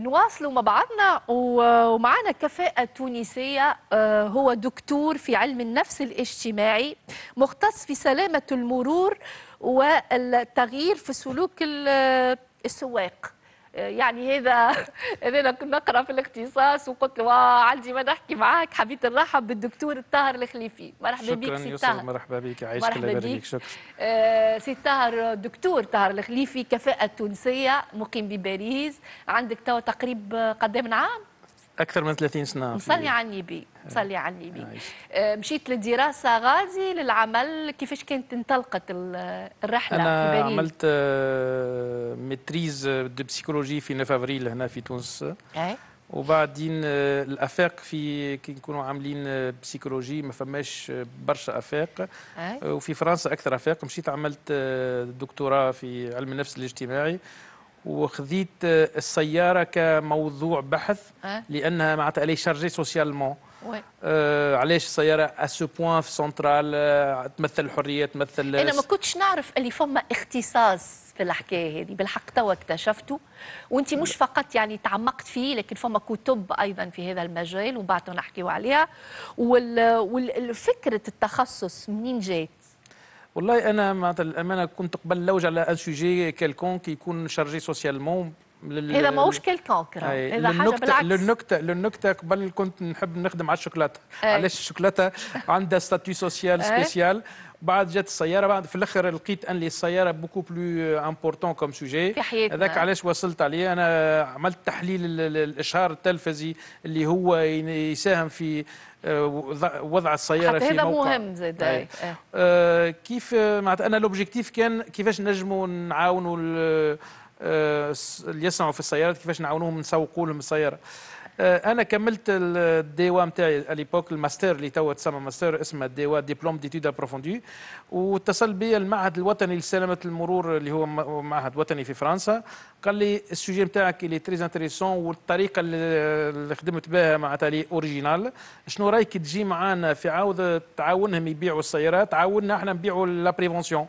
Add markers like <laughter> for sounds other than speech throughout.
نواصلوا مع بعضنا ومعنا كفاءة تونسية آه، هو دكتور في علم النفس الاجتماعي مختص في سلامة المرور والتغيير في سلوك السواق يعني هذا انا <laughs> كنت نقرا في الاختصاص وقلت له آه، عندي ما نحكي معاك حبيت نرحب بالدكتور الطاهر الخليفي مرحبا بك سي طاهر مرحبا بك عايشك مرحبا بك شكرا آه سي طاهر دكتور طاهر الخليفي كفاءة تونسية مقيم بباريس عندك توا تقريب قدام عام اكثر من 30 سنه صلي على النبي آه. صلي على النبي آه، آه، مشيت للدراسه غازي للعمل كيفاش كانت انطلقت الرحله أنا في باريس عملت ميتريز دو بسيكولوجي في 9 افريل هنا في تونس أي. وبعدين الافاق في كي نكونوا عاملين بسيكولوجي ما فماش برشا افاق أي. وفي فرنسا اكثر افاق مشيت عملت دكتوراه في علم النفس الاجتماعي وخذيت السياره كموضوع بحث لانها معناتها الي شارجي سوسيالمون وي. آه علاش السياره اسو بوان في سنترال آه تمثل الحريه تمثل انا ما كنتش نعرف اللي فما اختصاص في الحكايه هذه بالحق توا اكتشفته وانت مش فقط يعني تعمقت فيه لكن فما كتب ايضا في هذا المجال وبعد نحكيو عليها والفكره التخصص منين جات والله انا مع الامانه كنت قبل لوج على ان سوجي كيلكون كيكون شارجي سوسيالمون لل... اذا ماهوش كالكونك اذا حاجه بالعكس للنكته للنكته قبل كنت نحب نخدم على الشوكولاته علاش الشوكولاته عندها ستاتي سوسيال سبيسيال بعد جات السياره بعد في الاخر لقيت ان لي السياره بوكو بلو امبورتون كوم سوجي في حياتنا هذاك علاش وصلت عليه انا عملت تحليل الاشهار التلفزي اللي هو يساهم في آه، وضع السياره حتى في هذا موقع. مهم زاد أه كيف معناتها انا لوبجيكتيف كان كيفاش نجموا نعاونوا آه، اللي يصنعوا في السيارات كيفاش نعاونوهم نسوقوا لهم السياره آه، انا كملت الديوا نتاعي اليبوك الماستر اللي توا تسمى ماستر اسمه ديوا ديبلوم ديتود ابروفوندي واتصل بي المعهد الوطني لسلامه المرور اللي هو معهد وطني في فرنسا قال لي السوجي نتاعك اللي تريز انتريسون والطريقه اللي خدمت بها مع تالي اوريجينال شنو رايك تجي معانا في عاود تعاونهم يبيعوا السيارات تعاوننا احنا نبيعوا لا إيه. بريفونسيون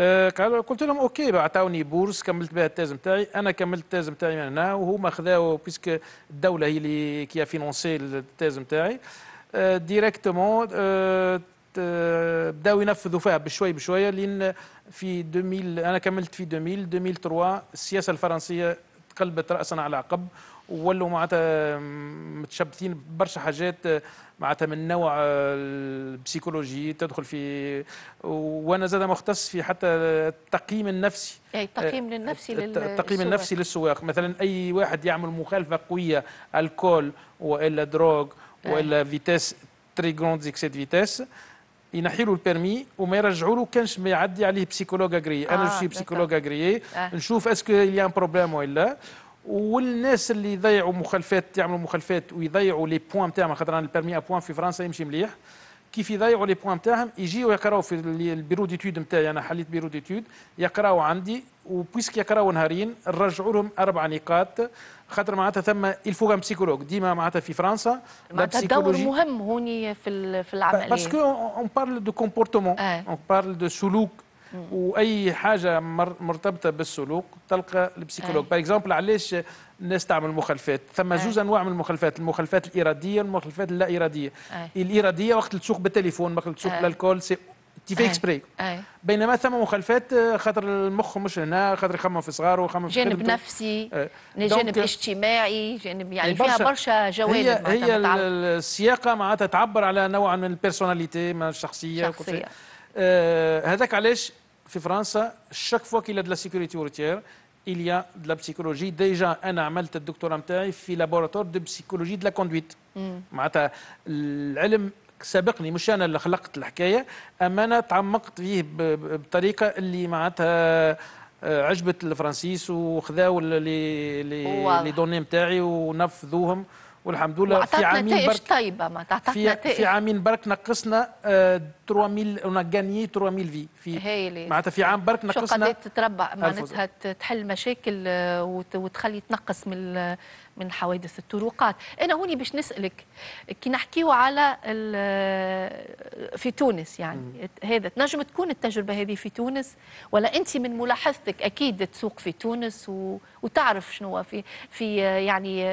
أه، قلت لهم اوكي عطاوني بورس كملت بها التاز نتاعي انا كملت التاز نتاعي من هنا وهما خذاو بيسك الدوله هي اللي كي فينونسي التاز نتاعي ديريكتومون بداو ينفذوا فيها بشوي بشويه لين في 2000 انا كملت في 2000 2003 السياسه الفرنسيه تقلبت راسا على عقب ولو معناتها متشبثين برشا حاجات معناتها من نوع آه، البسيكولوجي تدخل في وانا زاد مختص في حتى التقييم النفسي اي يعني التقييم النفسي آه، التقييم النفسي للسواق مثلا اي واحد يعمل مخالفه قويه الكول والا دروغ آه. والا فيتيس تري جروند اكسيد فيتيس ينحي له البيرمي وما يرجعوا له كانش ما يعدي عليه بسيكولوج اغري انا آه شي بسيكولوج اغري آه. نشوف اسكو يلي ان بروبليم ولا والناس اللي يضيعوا مخالفات يعملوا مخالفات ويضيعوا لي بوان تاعهم خاطر البيرمي ا بوان في فرنسا يمشي مليح كيف يضيعوا لي بوان تاعهم يجيو يقراو في البيرو ديتود نتاعي انا حليت بيرو ديتود يقراو عندي وبويسك يقراو نهارين نرجعوا لهم اربع نقاط خاطر معناتها ثم الفوغ بسيكولوج ديما معناتها في فرنسا معناتها الدور مهم هوني في في العمليه باسكو اون بارل دو كومبورتمون اون بارل دو سلوك واي حاجه مرتبطه بالسلوك تلقى البسيكولوج باغ اكزومبل علاش الناس تعمل مخالفات ثم أي. زوز انواع من المخالفات المخالفات الاراديه والمخالفات اللا اراديه أي. الاراديه وقت تسوق بالتليفون وقت تسوق بالالكول سي تي في اكسبري بينما ثم مخالفات خاطر المخ مش هنا خاطر يخمم في صغاره ويخمم في جانب نفسي جانب اجتماعي جانب يعني فيها برشا جوانب هي, هي السياقه معناتها تعبر على نوع من البيرسوناليتي من الشخصيه شخصية. آه، هذاك علاش في فرنسا شاك فوا كي لا سيكوريتي روتيير إليا دو بسيكولوجي ديجا أنا عملت الدكتوراه نتاعي في لابوراتور دو بسيكولوجي دو لا كوندويت. معناتها العلم سابقني مش انا اللي خلقت الحكايه اما انا تعمقت فيه بطريقه اللي معناتها عجبت الفرنسيس وخذاو لي لي دوني نتاعي ونفذوهم والحمد لله في عامين برك طيبه ما في, في عامين برك نقصنا 3000 اون 3000 في في معناتها في عام برك نقصنا شو قد تتربع معناتها تحل مشاكل آه، وتخلي تنقص من من حوادث الطرقات انا هوني باش نسالك كي نحكيو على في تونس يعني هذا تنجم تكون التجربه هذه في تونس ولا انت من ملاحظتك اكيد تسوق في تونس و... وتعرف شنو في في يعني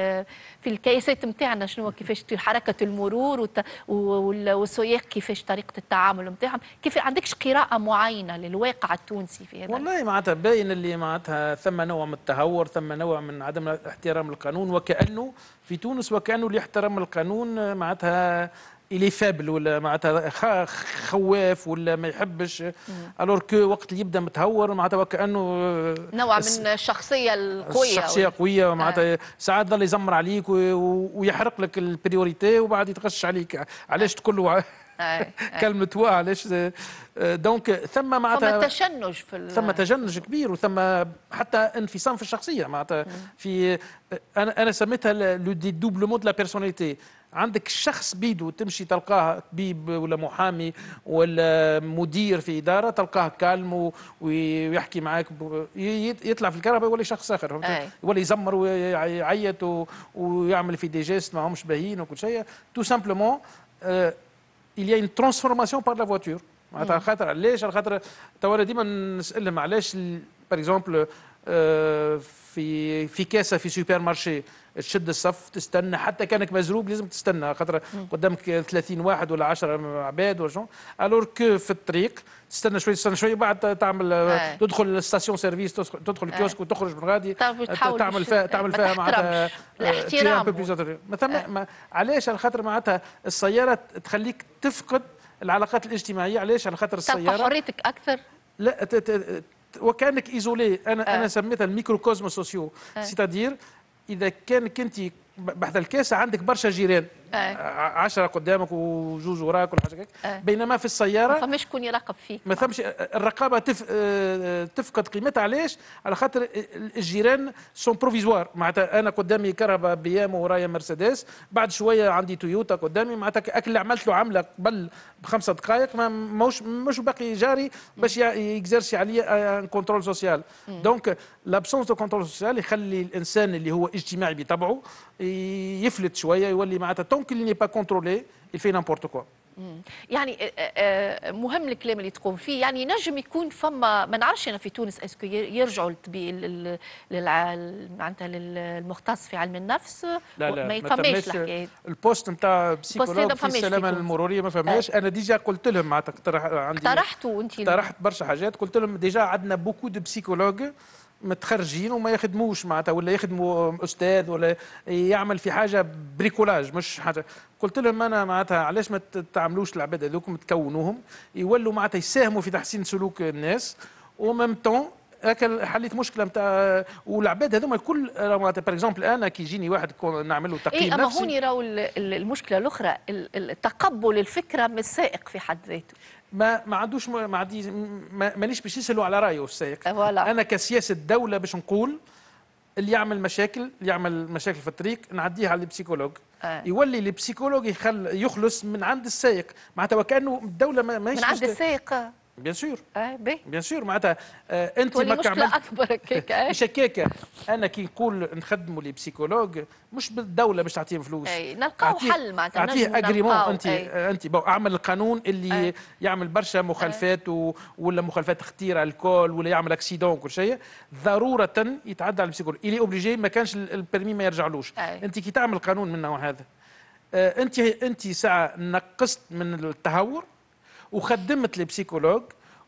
في الكياسات نتاعنا شنو كيفاش حركه المرور وت... والسياق كيفاش طريقه التعامل نتاعهم كيف عندكش قراءه معينه للواقع التونسي في هذا والله معناتها باين اللي معناتها ثم نوع من التهور ثم نوع من عدم احترام القانون وكانه في تونس وكانه اللي يحترم القانون آه، معناتها الي فابل ولا معناتها خواف ولا ما يحبش الور كو وقت اللي يبدا متهور معناتها وكانه آه، نوع من الشخصيه القويه الشخصيه قويه معناتها آه. ساعات ظل يزمر عليك ويحرق لك البريوريتي وبعد يتغش عليك علاش تقول له كلمه واه ليش آه، دونك ثم معناتها ثم تشنج في ال... ثم تشنج كبير وثم حتى انفصام في الشخصيه معناتها في آه، انا انا سميتها لو دي دوبلومون دو لا بيرسوناليتي عندك شخص بيدو تمشي تلقاه طبيب ولا محامي ولا مدير في اداره تلقاه كالم ويحكي معاك يطلع في الكهرباء ولا شخص اخر ولا يزمر ويعيط ويعمل في دي جيست ماهمش باهيين وكل شيء تو سامبلومون il y a une transformation par la voiture. Hmm. Par exemple, في في كاسه في سوبر مارشي تشد الصف تستنى حتى كانك مزروب لازم تستنى خاطر قدامك 30 واحد ولا 10 عباد ولا شنو الور كو في الطريق تستنى شويه تستنى شويه بعد تعمل أي. آه. تدخل الستاسيون سيرفيس تدخل الكيوسك آه. وتخرج من غادي تعمل فيها تعمل فيها معناتها آه، الاحترام ما علاش على خاطر معناتها السياره تخليك تفقد العلاقات الاجتماعيه علاش على خاطر السياره تلقى حريتك اكثر لا وكانك ايزولي انا أه. انا سميتها كوزمو سوسيو أه. سيتادير اذا كانك انت بعد الكاسه عندك برشا جيران 10 إيه. قدامك وجوج وراك ولا حاجه كيك إيه. بينما في السياره ما فماش كون يراقب فيك ما فماش الرقابه تف... آه، آه، تفقد قيمتها علاش على خاطر الجيران سون بروفيزوار معناتها انا قدامي كهرباء بيام ورايا مرسيدس بعد شويه عندي تويوتا قدامي معناتها اكل اللي عملت له عمله قبل بخمسه دقائق ما مش مش باقي جاري باش يكزرسي عليا ان كونترول سوسيال دونك لابسونس دو كونترول سوسيال يخلي الانسان اللي هو اجتماعي بطبعه يفلت شويه يولي معناتها qu'il اللي با كونترولي يفي fait n'importe يعني آه، آه، آه، مهم الكلام اللي تقوم فيه يعني نجم يكون فما ما نعرفش انا يعني في تونس اسكو يرجعوا للطبيب معناتها للمختص في علم النفس لا لا ما يفهمش الحكايه البوست نتاع بسيكولوج في السلامه المروريه ما فماش انا ديجا قلت لهم معناتها اقترح عندي اقترحتوا انت اقترحت برشا حاجات قلت لهم ديجا عندنا بوكو دو بسيكولوج متخرجين وما يخدموش معناتها ولا يخدموا استاذ ولا يعمل في حاجه بريكولاج مش حاجه قلت لهم انا معناتها علاش ما تعملوش العباد هذوكم تكونوهم يولوا معناتها يساهموا في تحسين سلوك الناس ومام طون هكا حليت مشكله نتاع والعباد هذوما الكل باغ اكزومبل انا كي يجيني واحد نعمل له تقييم إيه اما هوني راهو المشكله الاخرى تقبل الفكره من السائق في حد ذاته ما ما عندوش ما عندي مانيش باش نسالوا على رايه السائق أه، انا كسياسه دوله باش نقول اللي يعمل مشاكل اللي يعمل مشاكل في الطريق نعديها على البسيكولوج آه. يولي البسيكولوج يخلص من عند السائق معناتها وكانه الدوله ماهيش من عند السائق بيان سور اه بيان سور معناتها آه انت ما مشكله اكبر هكاك <laughs> آه. مش هكاك انا كي نقول نخدموا لي بسيكولوج مش بالدوله باش تعطيهم فلوس اي نلقاو حل معناتها تعطيه اجريمون انت أي. انت بو اعمل القانون اللي أي. يعمل برشا مخالفات إيه. و... ولا مخالفات خطيره الكول ولا يعمل اكسيدون وكل شيء ضروره يتعدى على البسيكولوج اللي اوبليجي ما كانش البرمي ما يرجعلوش إيه. انت كي تعمل قانون من النوع هذا آه انت انت ساعه نقصت من التهور وخدمت لي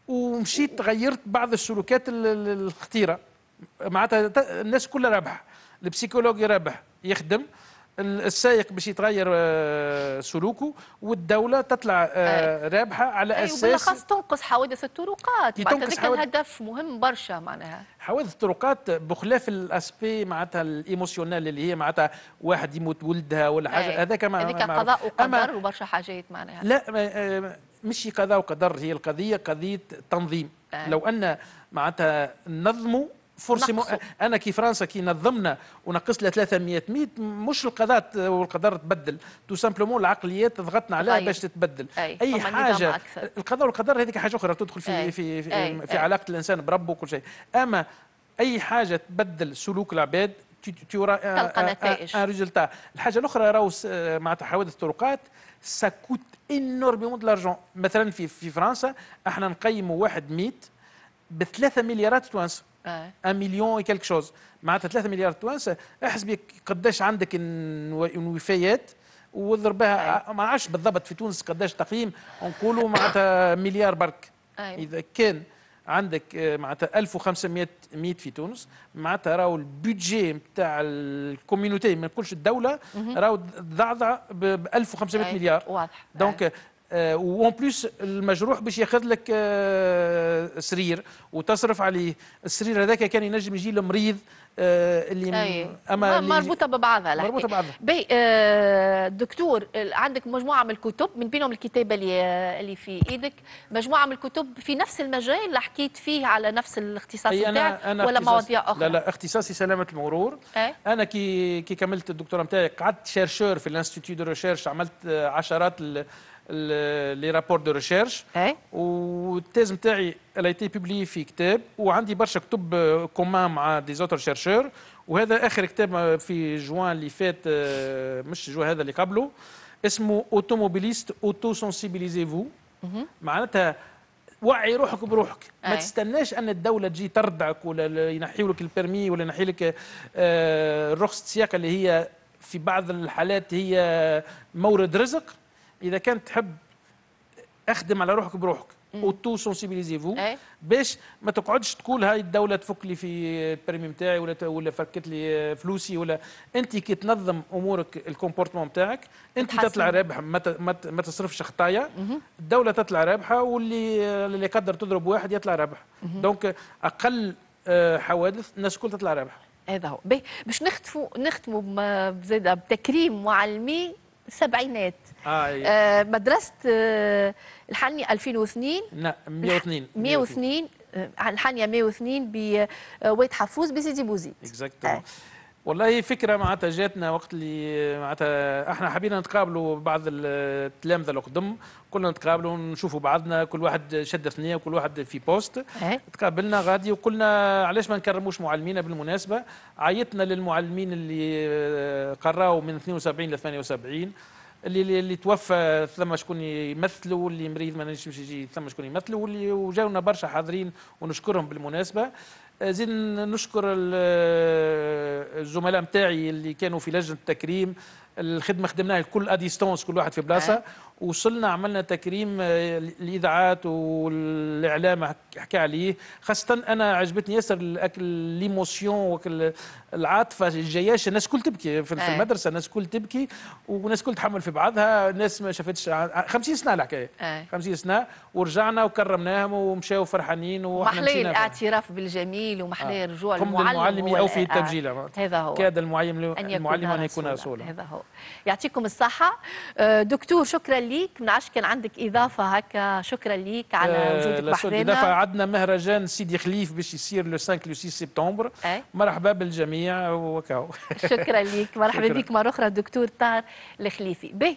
ومشيت غيرت بعض السلوكات الخطيره معناتها الناس كلها رابحه البسيكولوج رابح يخدم السائق باش يتغير آه، سلوكه والدوله تطلع آه، رابحه على أيوة اساس بالاخص تنقص حوادث الطرقات تنقص حوادث هدف مهم برشا معناها حوادث الطرقات بخلاف الاسبي معناتها الايموسيونال اللي هي معناتها واحد يموت ولدها ولا حاجه هذاك معناتها هذاك قضاء وقدر وبرشا حاجات معناها لا آه، مش كذا وقدر هي القضيه قضيه تنظيم آه. لو ان معناتها نظموا فرصه م... انا كي فرنسا كي نظمنا ونقص لها 300 100 مش القضاء والقدر تبدل تو سامبلومون العقليات ضغطنا عليها طيب. باش تتبدل اي, أي حاجه القضاء والقدر هذيك حاجه اخرى تدخل في أي. في في, أي. في علاقه الانسان بربه وكل شيء اما اي حاجه تبدل سلوك العباد تورا تلقى نتائج ان ريزلتا الحاجه الاخرى راهو مع حوادث الطرقات ساكوت انورميمون دلارجون مثلا في في فرنسا احنا نقيموا واحد ميت ب 3 مليارات توانسه آه. ان مليون اي شوز معناتها 3 مليار توانسه احسبي قداش عندك وفيات واضرب بها آه. ما عادش بالضبط في تونس قداش تقييم نقولوا معناتها مليار برك آه. اذا كان عندك آه، معناتها 1500 في تونس معناتها راهو البيدجي نتاع الكوميونيتي ما نقولش الدوله راهو ضعضع ب 1500 مليار واضح دونك وان بليس المجروح باش ياخذ لك آه، سرير وتصرف عليه السرير هذاك كان ينجم يجي المريض آه، اللي أي. اما اللي مربوطه ببعضها مربوطه ببعضها بي آه، دكتور آه، عندك مجموعه من الكتب من بينهم الكتاب اللي اللي في ايدك مجموعه من الكتب في نفس المجال اللي حكيت فيه على نفس الاختصاص بتاعك ولا مواضيع اخرى لا لا اختصاصي سلامه المرور أي؟ انا كي كي كملت الدكتوراه نتاعي قعدت شيرشور في الانستيتيو دو ريشيرش عملت عشرات لي رابور دو ريشيرش والتيز نتاعي تي بوبليي في كتاب وعندي برشا كتب كومان مع دي زوتر شيرشور وهذا اخر كتاب في جوان اللي فات مش جوان هذا اللي قبله اسمه اوتوموبيليست اوتو سونسيبيليزي فو معناتها وعي روحك بروحك أي. ما تستناش ان الدوله تجي تردعك ولا ينحي لك البيرمي ولا ينحي لك رخصه السياقه اللي هي في بعض الحالات هي مورد رزق اذا كانت تحب اخدم على روحك بروحك اوتو سونسيبيليزيفو إيه. باش ما تقعدش تقول هاي الدوله تفك لي في البريمي نتاعي ولا ولا فكت لي فلوسي ولا انت كي تنظم امورك الكومبورتمون نتاعك انت تطلع رابحه ما تصرفش خطايا الدوله تطلع رابحه واللي اللي قدر تضرب واحد يطلع رابح دونك اقل آه، حوادث الناس الكل تطلع رابحه هذا هو باش نختفوا نختموا بزيد بتكريم معلمي السبعينات آه, آه مدرسه آه الحانيه 2002 لا 102 102 آه، الحانيه 102 بواد حفوز بسيدي بوزيد اكزاكتومون آه. والله فكره معناتها جاتنا وقت اللي معناتها احنا حبينا نتقابلوا بعض التلامذه القدم كنا نتقابلوا نشوفوا بعضنا كل واحد شد ثنيه وكل واحد في بوست إيه. تقابلنا غادي وقلنا علاش ما نكرموش معلمينا بالمناسبه عيطنا للمعلمين اللي قراوا من 72 ل 78 اللي اللي توفى ثم شكون يمثلوا واللي مريض ما نجمش يجي ثم شكون يمثلوا واللي وجاونا برشا حاضرين ونشكرهم بالمناسبه آه، زين نشكر الزملاء متاعي اللي كانوا في لجنه التكريم الخدمه خدمناها الكل اديستونس كل واحد في بلاصه آه. وصلنا عملنا تكريم الاذاعات آه، والاعلام حكى عليه خاصه انا عجبتني ياسر ليموسيون العاطفه الجياشه الناس كل تبكي في آه. المدرسه الناس كل تبكي والناس كل تحمل في بعضها الناس ما شافتش 50 سنه الحكايه 50 آه. سنه ورجعنا وكرمناهم ومشاو فرحانين ومحلين الاعتراف بالجميل ومحلين آه. رجوع المعلم, المعلم او في التبجيله آه. هذا هو كاد المعلم ان يكون رسولا هذا هو يعطيكم الصحه أه، دكتور شكرا ليك من عش كان عندك اضافه هكا شكرا ليك على أه، وجودك أه بحرنا اضافه عندنا مهرجان سيدي خليف باش يصير لو 5 لو 6 سبتمبر مرحبا بالجميع وكاو <laughs> شكرا ليك مرحبا بك مره اخرى دكتور طار الخليفي